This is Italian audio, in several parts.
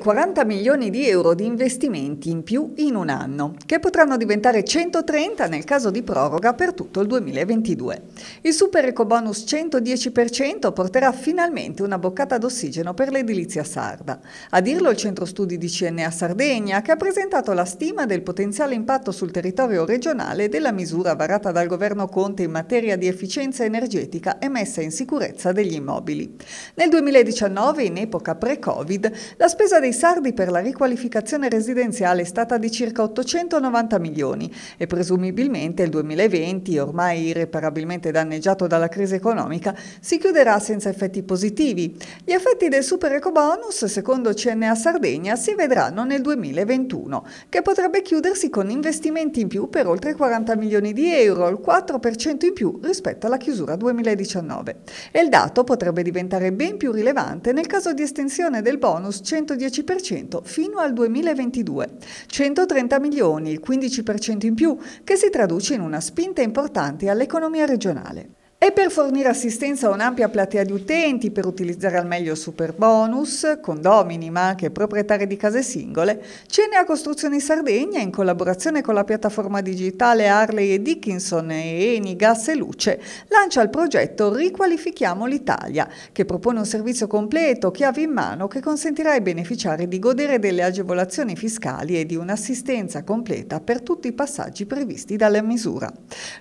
40 milioni di euro di investimenti in più in un anno, che potranno diventare 130 nel caso di proroga per tutto il 2022. Il super ecobonus 110% porterà finalmente una boccata d'ossigeno per l'edilizia sarda. A dirlo il centro studi di CNA Sardegna, che ha presentato la stima del potenziale impatto sul territorio regionale della misura varata dal governo Conte in materia di efficienza energetica e messa in sicurezza degli immobili. Nel 2019, in epoca pre-Covid, la spesa dei dei sardi per la riqualificazione residenziale è stata di circa 890 milioni e presumibilmente il 2020, ormai irreparabilmente danneggiato dalla crisi economica, si chiuderà senza effetti positivi. Gli effetti del super ecobonus, secondo CNA Sardegna, si vedranno nel 2021, che potrebbe chiudersi con investimenti in più per oltre 40 milioni di euro, il 4% in più rispetto alla chiusura 2019. E il dato potrebbe diventare ben più rilevante nel caso di estensione del bonus 110 10% fino al 2022, 130 milioni, il 15% in più, che si traduce in una spinta importante all'economia regionale. E per fornire assistenza a un'ampia platea di utenti, per utilizzare al meglio super bonus, condomini ma anche proprietari di case singole, Cenea Costruzioni Sardegna, in collaborazione con la piattaforma digitale Harley e Dickinson e Eni Gas e Luce, lancia il progetto Riqualifichiamo l'Italia, che propone un servizio completo, chiave in mano, che consentirà ai beneficiari di godere delle agevolazioni fiscali e di un'assistenza completa per tutti i passaggi previsti dalla misura.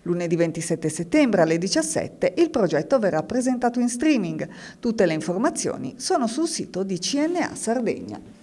Lunedì 27 settembre alle 17 7 il progetto verrà presentato in streaming. Tutte le informazioni sono sul sito di CNA Sardegna.